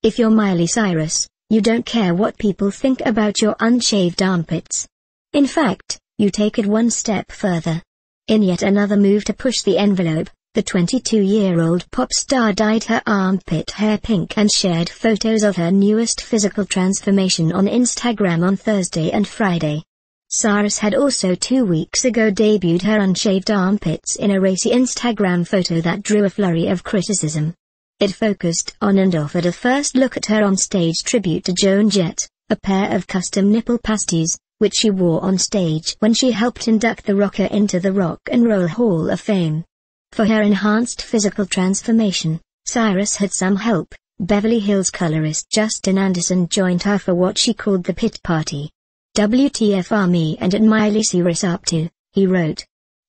If you're Miley Cyrus, you don't care what people think about your unshaved armpits. In fact, you take it one step further. In yet another move to push the envelope, the 22-year-old pop star dyed her armpit hair pink and shared photos of her newest physical transformation on Instagram on Thursday and Friday. Cyrus had also two weeks ago debuted her unshaved armpits in a racy Instagram photo that drew a flurry of criticism. It focused on and offered a first look at her on-stage tribute to Joan Jett, a pair of custom nipple pasties, which she wore on stage when she helped induct the rocker into the Rock and Roll Hall of Fame. For her enhanced physical transformation, Cyrus had some help. Beverly Hills colorist Justin Anderson joined her for what she called the pit party. WTF are me and at Miley Cyrus up to, he wrote.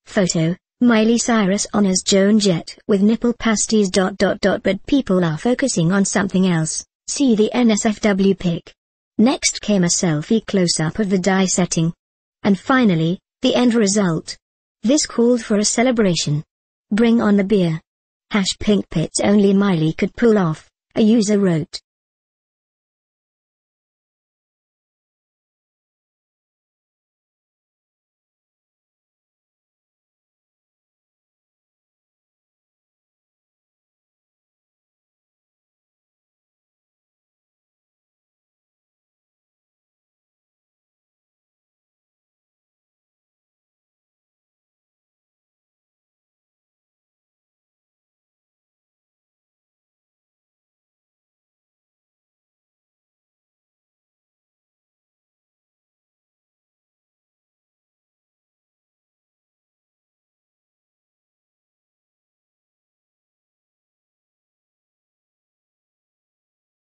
Photo, Miley Cyrus honors Joan Jett with nipple pasties dot dot dot but people are focusing on something else, see the NSFW pic. Next came a selfie close-up of the dye setting. And finally, the end result. This called for a celebration. Bring on the beer. Hash pink pits only Miley could pull off, a user wrote.